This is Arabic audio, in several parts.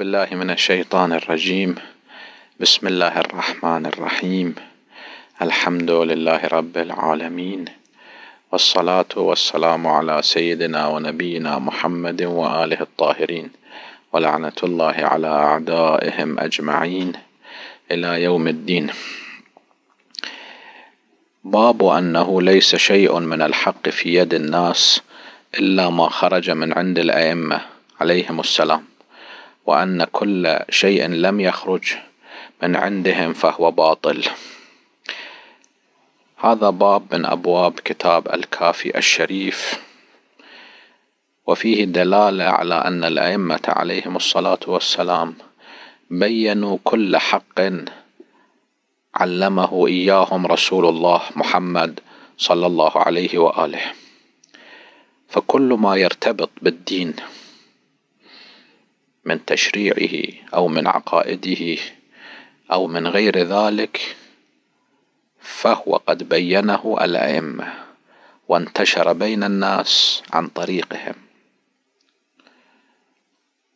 بالله من الشيطان الرجيم بسم الله الرحمن الرحيم الحمد لله رب العالمين والصلاة والسلام على سيدنا ونبينا محمد وآله الطاهرين ولعنة الله على أعدائهم أجمعين إلى يوم الدين باب أنه ليس شيء من الحق في يد الناس إلا ما خرج من عند الأئمة عليهم السلام وأن كل شيء لم يخرج من عندهم فهو باطل هذا باب من أبواب كتاب الكافي الشريف وفيه دلالة على أن الأئمة عليهم الصلاة والسلام بينوا كل حق علمه إياهم رسول الله محمد صلى الله عليه وآله فكل ما يرتبط بالدين من تشريعه أو من عقائده أو من غير ذلك فهو قد بينه الأئمة وانتشر بين الناس عن طريقهم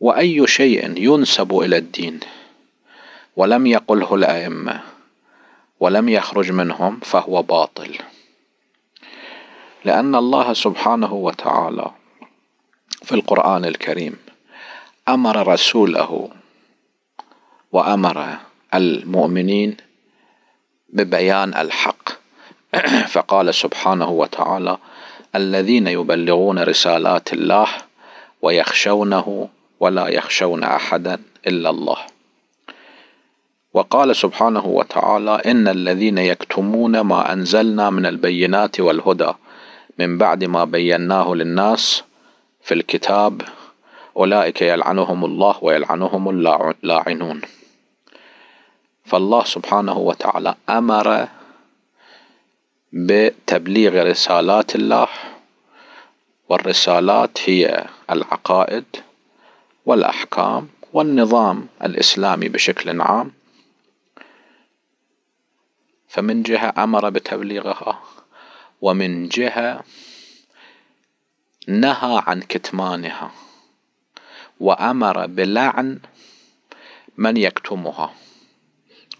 وأي شيء ينسب إلى الدين ولم يقله الأئمة ولم يخرج منهم فهو باطل لأن الله سبحانه وتعالى في القرآن الكريم امر رسوله وامر المؤمنين ببيان الحق فقال سبحانه وتعالى الذين يبلغون رسالات الله ويخشونه ولا يخشون احدا الا الله وقال سبحانه وتعالى ان الذين يكتمون ما انزلنا من البينات والهدى من بعد ما بيناه للناس في الكتاب أولئك يلعنهم الله ويلعنهم اللاعنون فالله سبحانه وتعالى أمر بتبليغ رسالات الله والرسالات هي العقائد والأحكام والنظام الإسلامي بشكل عام فمن جهة أمر بتبليغها ومن جهة نهى عن كتمانها وأمر بلعن من يكتمها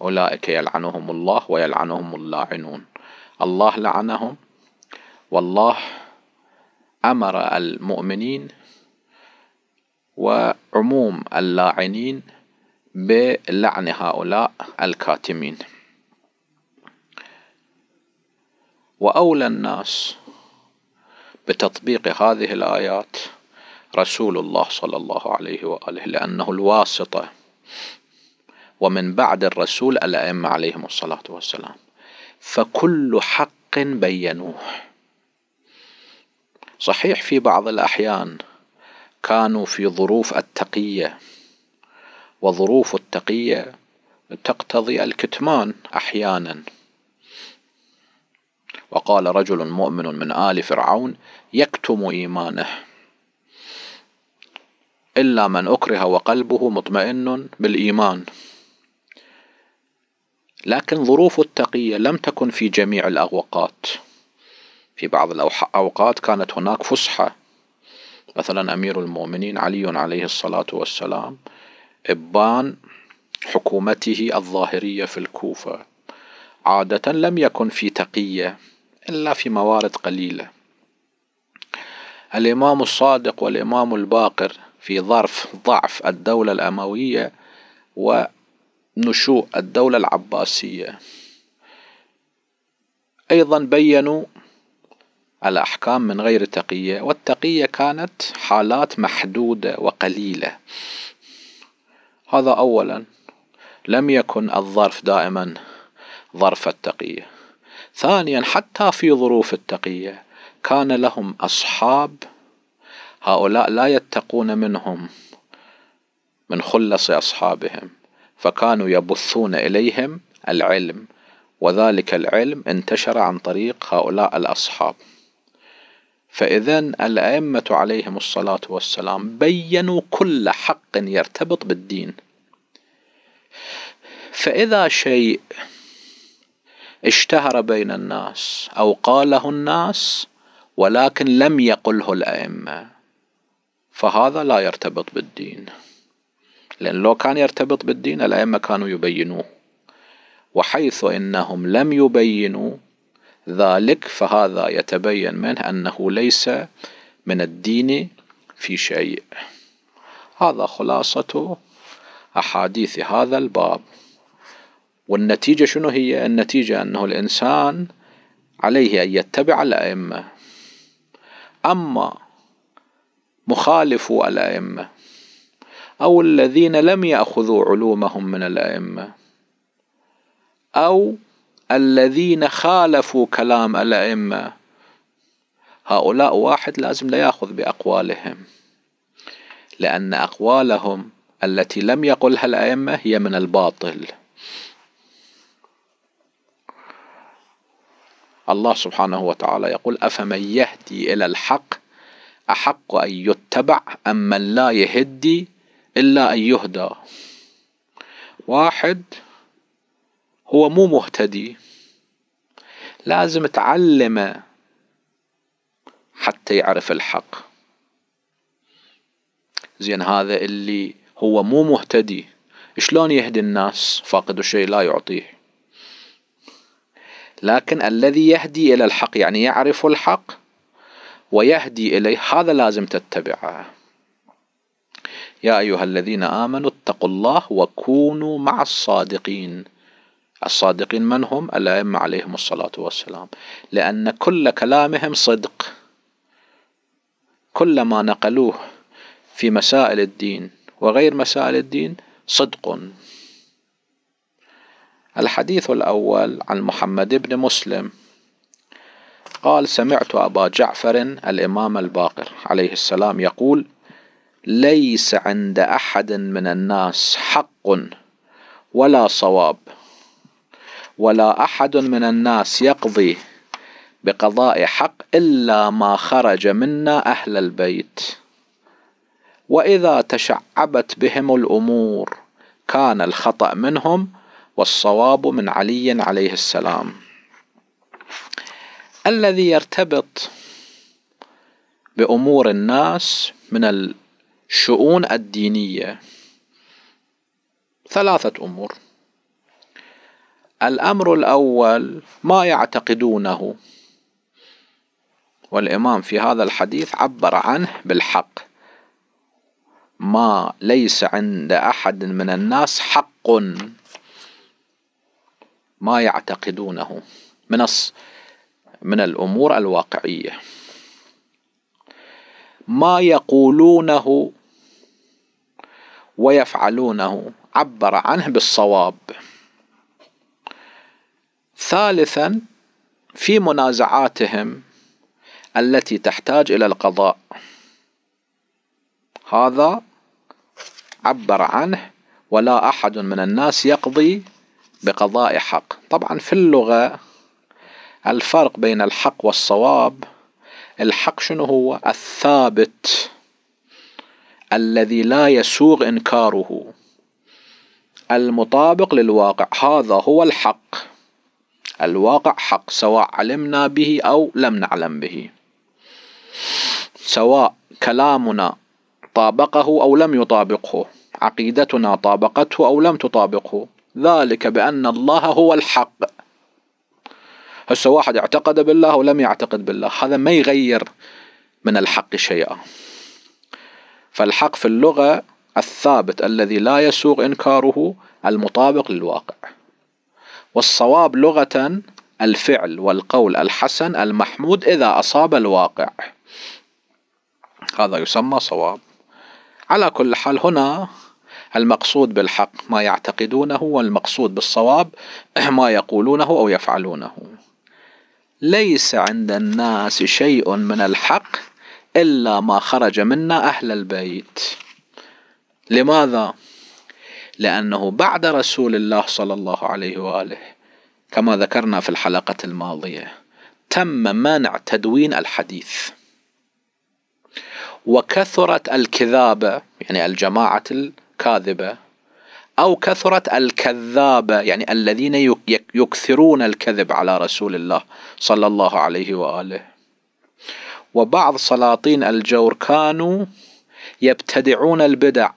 أولئك يلعنهم الله ويلعنهم اللاعنون الله لعنهم والله أمر المؤمنين وعموم اللاعنين بلعن هؤلاء الكاتمين وأولى الناس بتطبيق هذه الآيات رسول الله صلى الله عليه واله لانه الواسطه ومن بعد الرسول الائمه عليهم الصلاه والسلام فكل حق بينوه صحيح في بعض الاحيان كانوا في ظروف التقيه وظروف التقيه تقتضي الكتمان احيانا وقال رجل مؤمن من ال فرعون يكتم ايمانه إلا من أكره وقلبه مطمئن بالإيمان لكن ظروف التقية لم تكن في جميع الأوقات في بعض الأوقات كانت هناك فسحة مثلا أمير المؤمنين علي عليه الصلاة والسلام إبان حكومته الظاهرية في الكوفة عادة لم يكن في تقية إلا في موارد قليلة الإمام الصادق والإمام الباقر في ظرف ضعف الدولة الأموية ونشوء الدولة العباسية أيضا بينوا الأحكام من غير تقية والتقية كانت حالات محدودة وقليلة هذا أولا لم يكن الظرف دائما ظرف التقية ثانيا حتى في ظروف التقية كان لهم أصحاب هؤلاء لا يتقون منهم من خلص أصحابهم فكانوا يبثون إليهم العلم وذلك العلم انتشر عن طريق هؤلاء الأصحاب فإذا الأئمة عليهم الصلاة والسلام بينوا كل حق يرتبط بالدين فإذا شيء اشتهر بين الناس أو قاله الناس ولكن لم يقله الأئمة فهذا لا يرتبط بالدين لأن لو كان يرتبط بالدين الأئمة كانوا يبينوه وحيث إنهم لم يبينوا ذلك فهذا يتبين منه أنه ليس من الدين في شيء هذا خلاصة أحاديث هذا الباب والنتيجة شنو هي النتيجة أنه الإنسان عليه أن يتبع الأئمة أما مخالفو الأئمة أو الذين لم يأخذوا علومهم من الأئمة أو الذين خالفوا كلام الأئمة هؤلاء واحد لازم لا يأخذ بأقوالهم لأن أقوالهم التي لم يقلها الأئمة هي من الباطل الله سبحانه وتعالى يقول أفمن يهدي إلى الحق أحق أن يتبع أم من لا يهدي إلا أن يهدى واحد هو مو مهتدي لازم تعلمه حتى يعرف الحق زين هذا اللي هو مو مهتدي شلون يهدي الناس فاقد شيء لا يعطيه لكن الذي يهدي الى الحق يعني يعرف الحق ويهدي إليه هذا لازم تتبعه يا أيها الذين آمنوا اتقوا الله وكونوا مع الصادقين الصادقين من هم الأئمة عليهم الصلاة والسلام لأن كل كلامهم صدق كل ما نقلوه في مسائل الدين وغير مسائل الدين صدق الحديث الأول عن محمد بن مسلم قال سمعت أبا جعفر الإمام الباقر عليه السلام يقول ليس عند أحد من الناس حق ولا صواب ولا أحد من الناس يقضي بقضاء حق إلا ما خرج منا أهل البيت وإذا تشعبت بهم الأمور كان الخطأ منهم والصواب من علي عليه السلام الذي يرتبط بأمور الناس من الشؤون الدينية ثلاثة أمور الأمر الأول ما يعتقدونه والإمام في هذا الحديث عبر عنه بالحق ما ليس عند أحد من الناس حق ما يعتقدونه من الص... من الأمور الواقعية ما يقولونه ويفعلونه عبر عنه بالصواب ثالثا في منازعاتهم التي تحتاج إلى القضاء هذا عبر عنه ولا أحد من الناس يقضي بقضاء حق طبعا في اللغة الفرق بين الحق والصواب الحق شنو هو الثابت الذي لا يسوغ انكاره المطابق للواقع هذا هو الحق الواقع حق سواء علمنا به او لم نعلم به سواء كلامنا طابقه او لم يطابقه عقيدتنا طابقته او لم تطابقه ذلك بان الله هو الحق هسه واحد اعتقد بالله ولم يعتقد بالله هذا ما يغير من الحق شيئا فالحق في اللغة الثابت الذي لا يسوغ إنكاره المطابق للواقع والصواب لغة الفعل والقول الحسن المحمود إذا أصاب الواقع هذا يسمى صواب على كل حال هنا المقصود بالحق ما يعتقدونه والمقصود بالصواب ما يقولونه أو يفعلونه ليس عند الناس شيء من الحق إلا ما خرج منا أهل البيت لماذا؟ لأنه بعد رسول الله صلى الله عليه وآله كما ذكرنا في الحلقة الماضية تم منع تدوين الحديث وكثرت الكذابة يعني الجماعة الكاذبة أو كثرة الكذابة يعني الذين يكثرون الكذب على رسول الله صلى الله عليه وآله وبعض سلاطين الجور كانوا يبتدعون البدع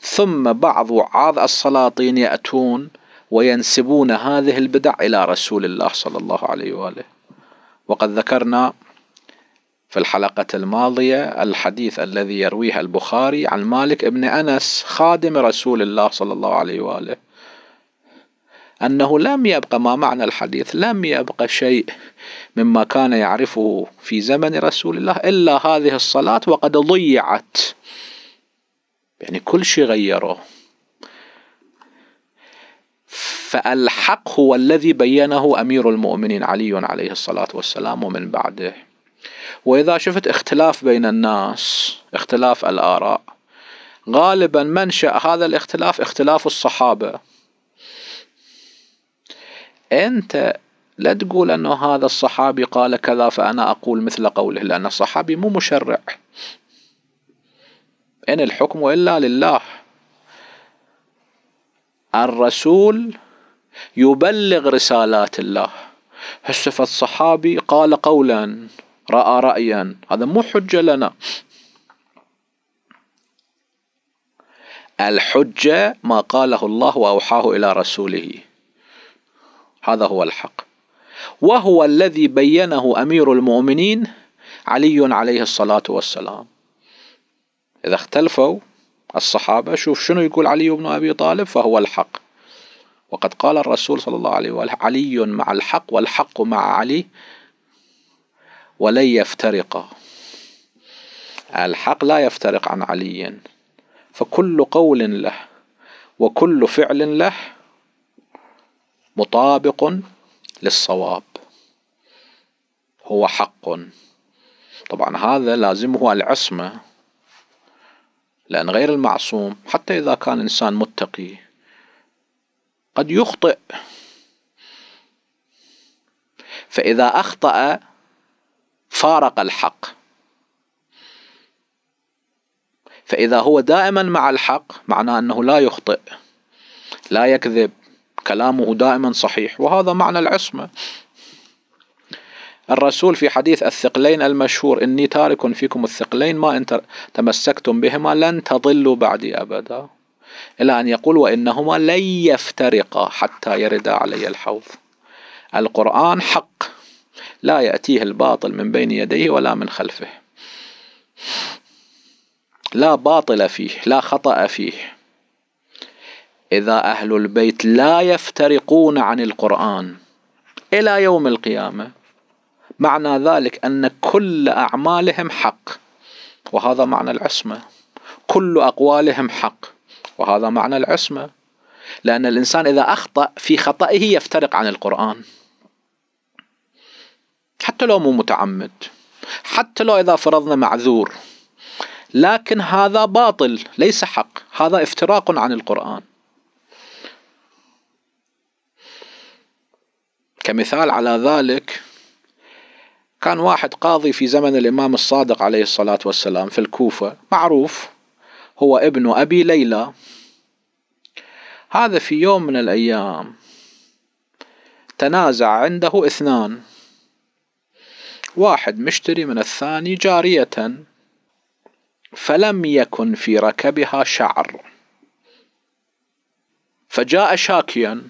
ثم بعض وعاظ السلاطين يأتون وينسبون هذه البدع إلى رسول الله صلى الله عليه وآله وقد ذكرنا في الحلقة الماضية الحديث الذي يرويه البخاري عن مالك بن أنس خادم رسول الله صلى الله عليه وآله أنه لم يبقى ما معنى الحديث لم يبقى شيء مما كان يعرفه في زمن رسول الله إلا هذه الصلاة وقد ضيعت يعني كل شيء غيره فالحق هو الذي بينه أمير المؤمنين علي عليه الصلاة والسلام ومن بعده واذا شفت اختلاف بين الناس اختلاف الاراء غالبا منشأ هذا الاختلاف اختلاف الصحابة انت لا تقول انه هذا الصحابي قال كذا فانا اقول مثل قوله لان الصحابي مو مشرع ان الحكم الا لله الرسول يبلغ رسالات الله هسه فالصحابي قال قولا رأى رأيا هذا مو حجة لنا الحجة ما قاله الله وأوحاه إلى رسوله هذا هو الحق وهو الذي بينه أمير المؤمنين علي عليه الصلاة والسلام إذا اختلفوا الصحابة شوف شنو يقول علي بن أبي طالب فهو الحق وقد قال الرسول صلى الله عليه وسلم علي مع الحق والحق مع علي ولن يفترقا الحق لا يفترق عن علي فكل قول له وكل فعل له مطابق للصواب هو حق طبعا هذا لازمه العصمة لأن غير المعصوم حتى إذا كان إنسان متقي قد يخطئ فإذا أخطأ فارق الحق فإذا هو دائما مع الحق معناه أنه لا يخطئ لا يكذب كلامه دائما صحيح وهذا معنى العصمة الرسول في حديث الثقلين المشهور إني تارك فيكم الثقلين ما إن تمسكتم بهما لن تضلوا بعدي أبدا إلى أن يقول وإنهما لن يفترقا حتى يردا علي الحوض القرآن حق لا يأتيه الباطل من بين يديه ولا من خلفه لا باطل فيه لا خطأ فيه إذا أهل البيت لا يفترقون عن القرآن إلى يوم القيامة معنى ذلك أن كل أعمالهم حق وهذا معنى العصمة كل أقوالهم حق وهذا معنى العصمة لأن الإنسان إذا أخطأ في خطئه يفترق عن القرآن حتى لو مو متعمد حتى لو إذا فرضنا معذور لكن هذا باطل ليس حق هذا افتراق عن القرآن كمثال على ذلك كان واحد قاضي في زمن الإمام الصادق عليه الصلاة والسلام في الكوفة معروف هو ابن أبي ليلى هذا في يوم من الأيام تنازع عنده اثنان واحد مشتري من الثاني جارية فلم يكن في ركبها شعر فجاء شاكيا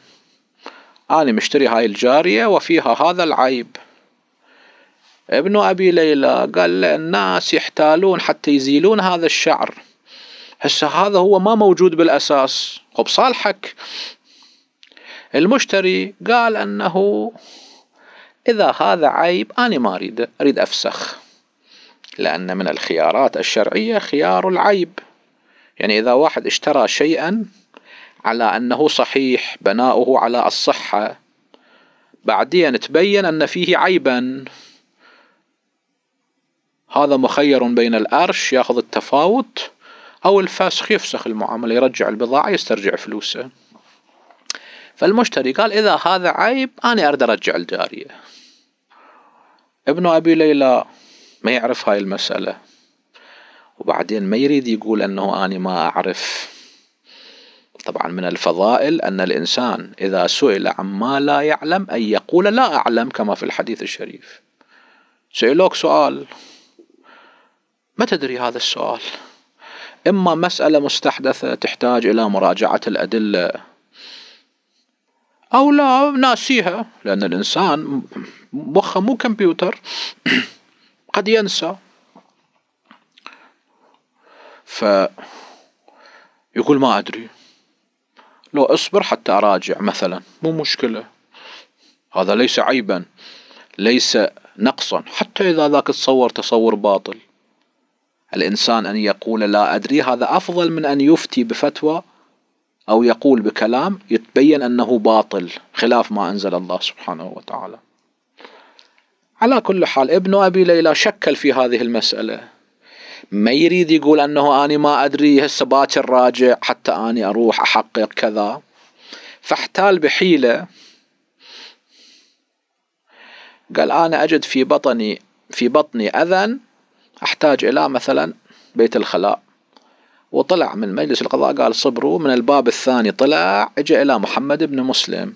أنا مشتري هاي الجارية وفيها هذا العيب ابن أبي ليلى قال الناس يحتالون حتى يزيلون هذا الشعر هسه هذا هو ما موجود بالأساس وبصالحك المشتري قال أنه إذا هذا عيب أنا ما أريد أريد أفسخ لأن من الخيارات الشرعية خيار العيب يعني إذا واحد اشترى شيئا على أنه صحيح بناؤه على الصحة بعدين تبين أن فيه عيبا هذا مخير بين الأرش ياخذ التفاوت أو الفاسخ يفسخ المعاملة يرجع البضاعة يسترجع فلوسه فالمشتري قال إذا هذا عيب أنا أريد أرجع الجارية ابن أبي ليلى ما يعرف هاي المسألة وبعدين ما يريد يقول أنه أنا ما أعرف طبعا من الفضائل أن الإنسان إذا سئل عما لا يعلم أن يقول لا أعلم كما في الحديث الشريف سئلوك سؤال ما تدري هذا السؤال إما مسألة مستحدثة تحتاج إلى مراجعة الأدلة أو لا ناسيها لأن الإنسان مخه مو كمبيوتر قد ينسى ف يقول ما أدري لو أصبر حتى أراجع مثلا مو مشكلة هذا ليس عيبا ليس نقصا حتى إذا ذاك تصور تصور باطل الإنسان أن يقول لا أدري هذا أفضل من أن يفتي بفتوى أو يقول بكلام يتبين أنه باطل خلاف ما أنزل الله سبحانه وتعالى على كل حال ابن أبي ليلى شكل في هذه المسألة ما يريد يقول أنه أنا ما أدري هسه باكر راجع حتى أنا أروح أحقق كذا فاحتال بحيلة قال أنا أجد في بطني في بطني أذن أحتاج إلى مثلا بيت الخلاء وطلع من مجلس القضاء قال صبروا من الباب الثاني طلع اجى الى محمد بن مسلم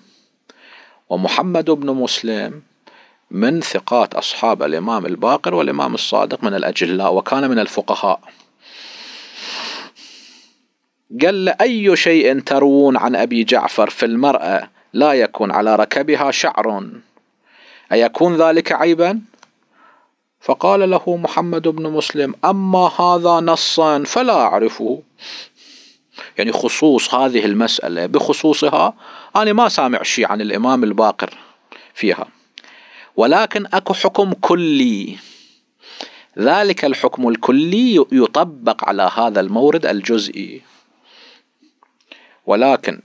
ومحمد بن مسلم من ثقات أصحاب الإمام الباقر والإمام الصادق من الأجلاء وكان من الفقهاء قال له أي شيء تروون عن أبي جعفر في المرأة لا يكون على ركبها شعر أيكون ذلك عيبا فقال له محمد بن مسلم أما هذا نصا فلا أعرفه يعني خصوص هذه المسألة بخصوصها أنا ما سامع شيء عن الإمام الباقر فيها ولكن أكو حكم كلي ذلك الحكم الكلي يطبق على هذا المورد الجزئي ولكن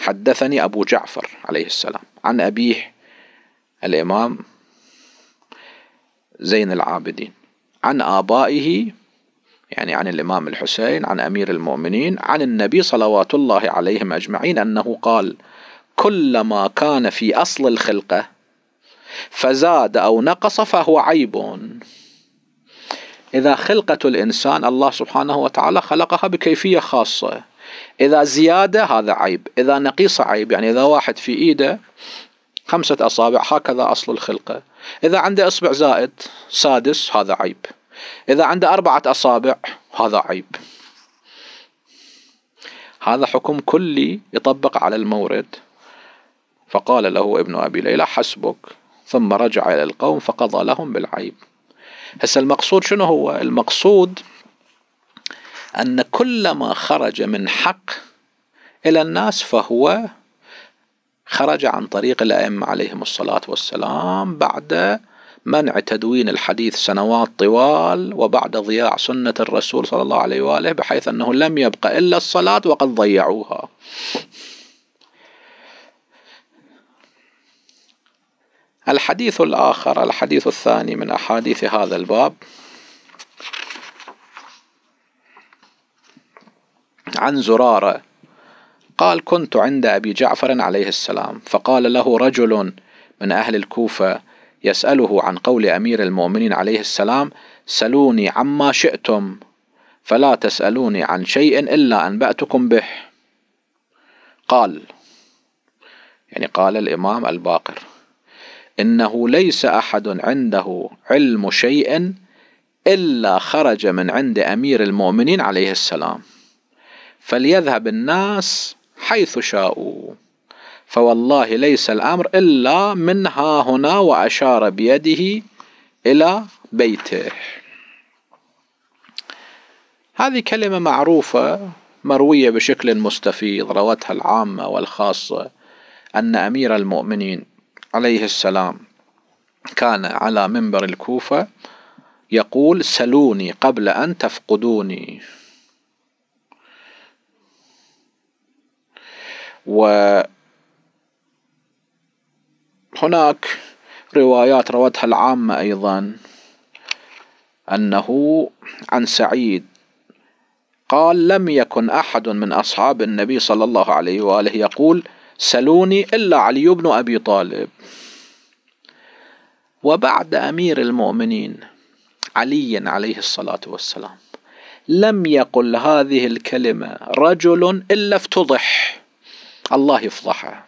حدثني أبو جعفر عليه السلام عن أبيه الإمام زين العابدين عن آبائه يعني عن الإمام الحسين عن أمير المؤمنين عن النبي صلوات الله عليهم أجمعين أنه قال كلما كان في أصل الخلقة فزاد أو نقص فهو عيب إذا خلقة الإنسان الله سبحانه وتعالى خلقها بكيفية خاصة إذا زيادة هذا عيب إذا نقيص عيب يعني إذا واحد في إيده خمسة أصابع هكذا أصل الخلقة إذا عنده إصبع زائد سادس هذا عيب إذا عنده أربعة أصابع هذا عيب هذا حكم كلي يطبق على المورد فقال له ابن أبي ليلى حسبك ثم رجع إلى القوم فقضى لهم بالعيب هسه المقصود شنو هو المقصود أن كل ما خرج من حق إلى الناس فهو خرج عن طريق الأئمة عليهم الصلاة والسلام بعد منع تدوين الحديث سنوات طوال وبعد ضياع سنة الرسول صلى الله عليه وآله بحيث أنه لم يبقى إلا الصلاة وقد ضيعوها الحديث الآخر الحديث الثاني من أحاديث هذا الباب عن زرارة قال كنت عند أبي جعفر عليه السلام فقال له رجل من أهل الكوفة يسأله عن قول أمير المؤمنين عليه السلام سلوني عما شئتم فلا تسألوني عن شيء إلا أنبأتكم به قال يعني قال الإمام الباقر إنه ليس أحد عنده علم شيء إلا خرج من عند أمير المؤمنين عليه السلام فليذهب الناس حيث شاءوا فوالله ليس الأمر إلا منها هنا وأشار بيده إلى بيته هذه كلمة معروفة مروية بشكل مستفيض روتها العامة والخاصة أن أمير المؤمنين عليه السلام كان على منبر الكوفة يقول سلوني قبل أن تفقدوني وهناك روايات روتها العامة أيضا أنه عن سعيد قال لم يكن أحد من أصحاب النبي صلى الله عليه وآله يقول سلوني إلا علي بن أبي طالب وبعد أمير المؤمنين علي عليه الصلاة والسلام لم يقل هذه الكلمة رجل إلا افتضح الله يفضحه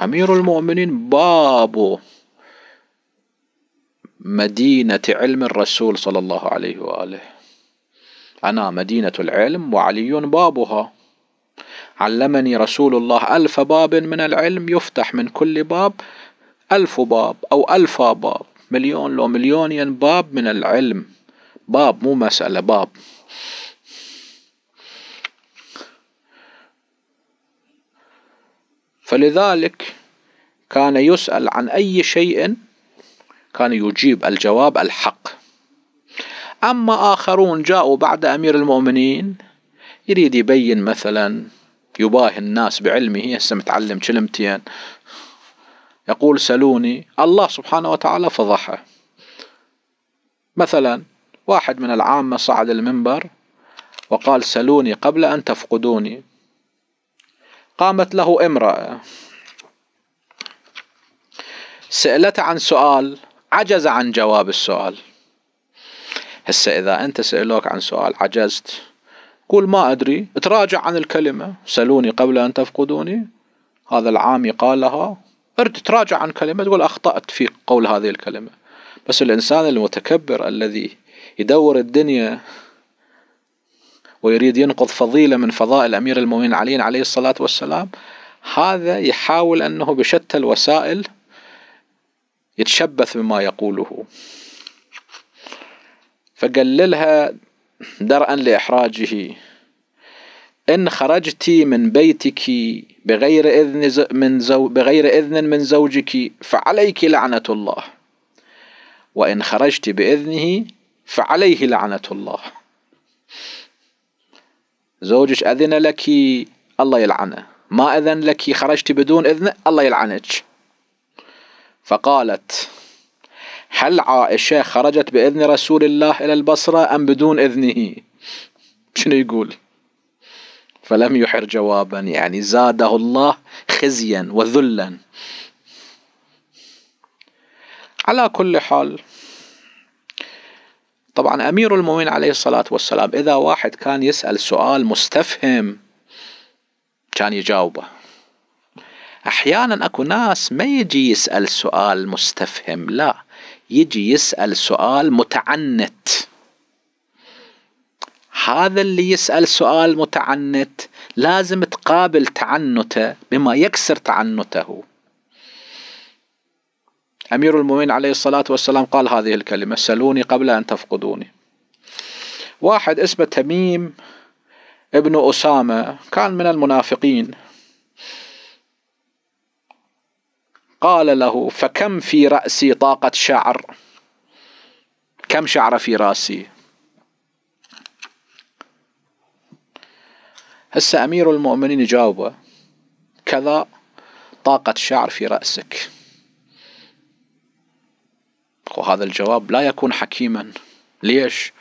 أمير المؤمنين باب مدينة علم الرسول صلى الله عليه وآله أنا مدينة العلم وعلي بابها علمني رسول الله ألف باب من العلم يفتح من كل باب ألف باب أو ألفا باب مليون لو مليونين باب من العلم باب مو مسألة باب فلذلك كان يسأل عن أي شيء كان يجيب الجواب الحق أما آخرون جاءوا بعد أمير المؤمنين يريد يبين مثلا يباهي الناس بعلمه هسه متعلم كلمتين يقول سلوني الله سبحانه وتعالى فضحه مثلا واحد من العامة صعد المنبر وقال سلوني قبل أن تفقدوني قامت له امرأة سألته عن سؤال عجز عن جواب السؤال هسه إذا أنت سألوك عن سؤال عجزت قول ما أدري تراجع عن الكلمة سلوني قبل أن تفقدوني هذا العامي قالها ارد تراجع عن كلمة تقول أخطأت في قول هذه الكلمة بس الإنسان المتكبر الذي يدور الدنيا ويريد ينقض فضيلة من فضائل أمير المؤمنين علي عليه الصلاة والسلام هذا يحاول أنه بشتى الوسائل يتشبث بما يقوله فقللها درءا لإحراجه إن خرجت من بيتك بغير إذن من زو بغير إذن من زوجك فعليك لعنة الله وإن خرجت بإذنه فعليه لعنة الله زوجك أذن لك الله يلعنه ما أذن لك خرجت بدون إذنه الله يلعنك فقالت هل عائشة خرجت بإذن رسول الله إلى البصرة أم بدون إذنه شنو يقول فلم يحر جوابا يعني زاده الله خزيا وذلا على كل حال طبعا أمير المؤمنين عليه الصلاة والسلام إذا واحد كان يسأل سؤال مستفهم كان يجاوبه أحيانا أكو ناس ما يجي يسأل سؤال مستفهم لا يجي يسأل سؤال متعنت هذا اللي يسأل سؤال متعنت لازم تقابل تعنته بما يكسر تعنته أمير المؤمنين عليه الصلاة والسلام قال هذه الكلمة سلوني قبل أن تفقدوني واحد اسمه تميم ابن أسامة كان من المنافقين قال له فكم في رأسي طاقة شعر كم شعر في رأسي هسه أمير المؤمنين جاوبه كذا طاقة شعر في رأسك وهذا الجواب لا يكون حكيما ليش؟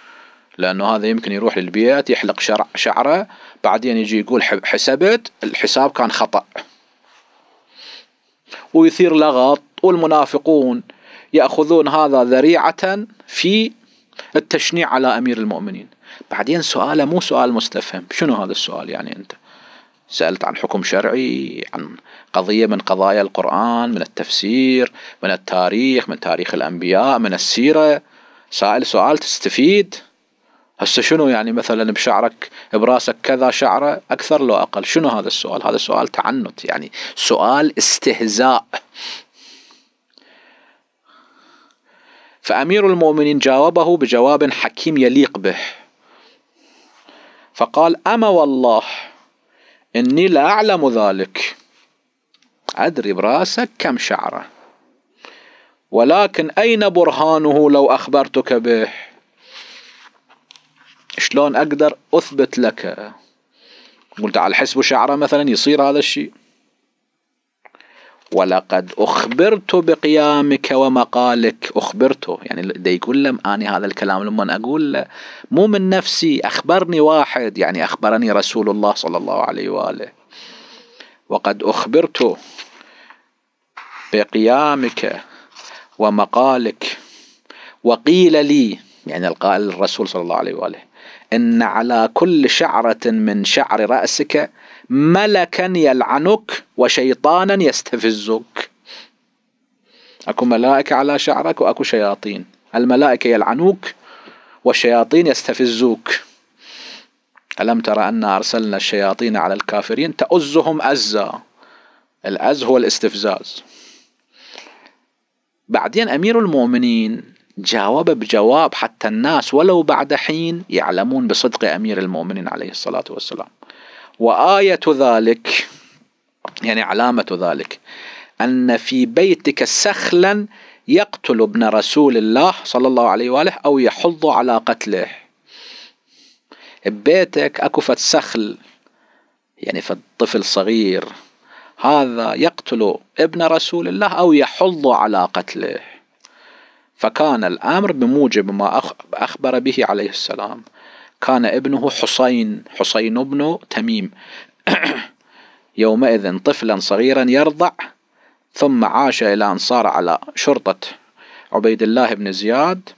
لأنه هذا يمكن يروح للبيت يحلق شعر شعره بعدين يجي يقول حسبت الحساب كان خطأ ويثير لغط والمنافقون يأخذون هذا ذريعة في التشنيع على أمير المؤمنين بعدين سؤاله مو سؤال مستفهم شنو هذا السؤال يعني أنت سألت عن حكم شرعي عن قضية من قضايا القرآن من التفسير من التاريخ من تاريخ الأنبياء من السيرة سائل سؤال تستفيد هسه شنو يعني مثلا بشعرك براسك كذا شعره اكثر لو اقل شنو هذا السؤال هذا سؤال تعنت يعني سؤال استهزاء فامير المؤمنين جاوبه بجواب حكيم يليق به فقال اما والله اني لا اعلم ذلك أدري براسك كم شعره ولكن أين برهانه لو أخبرتك به شلون أقدر أثبت لك قلت على حسب شعره مثلا يصير هذا الشيء ولقد أخبرت بقيامك ومقالك أخبرته يعني دا يقول لهم أنا هذا الكلام لما أقول له مو من نفسي أخبرني واحد يعني أخبرني رسول الله صلى الله عليه وآله وقد أخبرت بقيامك ومقالك وقيل لي يعني القائل الرسول صلى الله عليه وآله إن على كل شعرة من شعر رأسك ملكا يلعنك وشيطانا يستفزك أكو ملائكة على شعرك وأكو شياطين الملائكة يلعنوك والشياطين يستفزوك ألم ترى أن أرسلنا الشياطين على الكافرين تؤزهم أزا الأز هو الاستفزاز بعدين أمير المؤمنين جاوب بجواب حتى الناس ولو بعد حين يعلمون بصدق أمير المؤمنين عليه الصلاة والسلام وآية ذلك يعني علامة ذلك أن في بيتك سخلا يقتل ابن رسول الله صلى الله عليه وآله أو يحض على قتله ببيتك أكفت سخل يعني في طفل صغير هذا يقتل ابن رسول الله أو يحض على قتله فكان الأمر بموجب ما أخبر به عليه السلام كان ابنه حسين حسين بن تميم يومئذ طفلا صغيرا يرضع ثم عاش إلى أن صار على شرطة عبيد الله بن زياد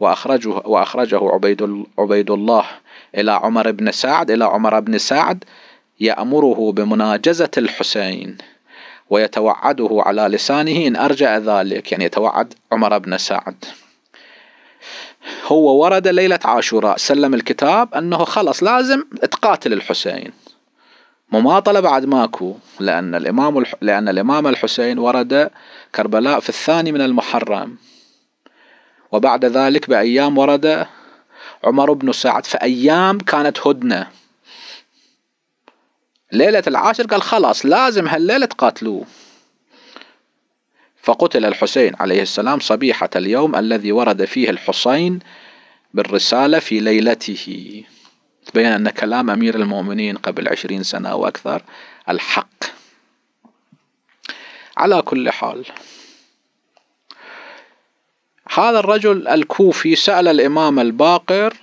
وأخرجه, وأخرجه عبيد, عبيد الله إلى عمر بن سعد إلى عمر بن سعد يأمره بمناجزة الحسين ويتوعده على لسانه إن أرجع ذلك يعني يتوعد عمر بن سعد هو ورد ليلة عاشوراء سلم الكتاب أنه خلص لازم تقاتل الحسين مماطلة بعد ماكو لأن الإمام الح... لأن الإمام الحسين ورد كربلاء في الثاني من المحرم وبعد ذلك بأيام ورد عمر بن سعد فأيام كانت هدنة ليلة العاشر قال خلاص لازم هالليلة تقاتلوه فقتل الحسين عليه السلام صبيحة اليوم الذي ورد فيه الحسين بالرسالة في ليلته تبين أن كلام أمير المؤمنين قبل عشرين سنة وأكثر الحق على كل حال هذا الرجل الكوفي سأل الإمام الباقر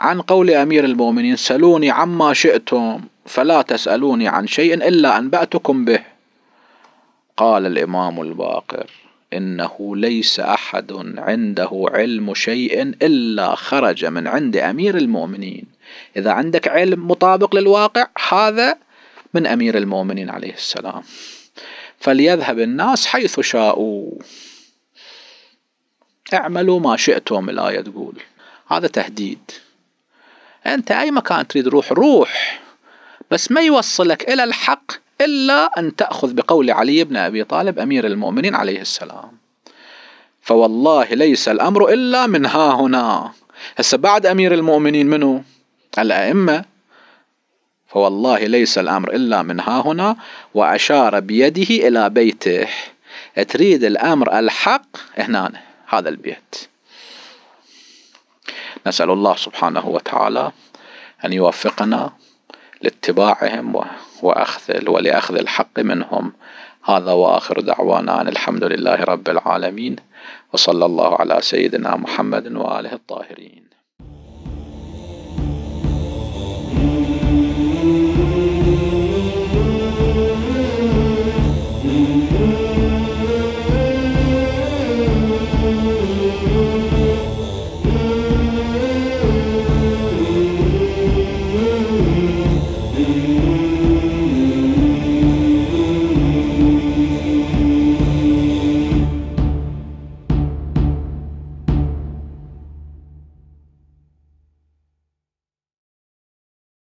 عن قول أمير المؤمنين سلوني عما شئتم فلا تسألوني عن شيء إلا أنبأتكم به قال الإمام الباقر إنه ليس أحد عنده علم شيء إلا خرج من عند أمير المؤمنين إذا عندك علم مطابق للواقع هذا من أمير المؤمنين عليه السلام فليذهب الناس حيث شاءوا اعملوا ما شئتم الآية تقول هذا تهديد انت اي مكان تريد روح روح بس ما يوصلك الى الحق الا ان تاخذ بقول علي بن ابي طالب امير المؤمنين عليه السلام فوالله ليس الامر الا من ها هنا هسه بعد امير المؤمنين منو الائمه فوالله ليس الامر الا من ها هنا واشار بيده الى بيته تريد الامر الحق هنا هذا البيت نسأل الله سبحانه وتعالى أن يوفقنا لاتباعهم وأخذ ولأخذ الحق منهم هذا وآخر دعوانا أن الحمد لله رب العالمين وصلى الله على سيدنا محمد وآله الطاهرين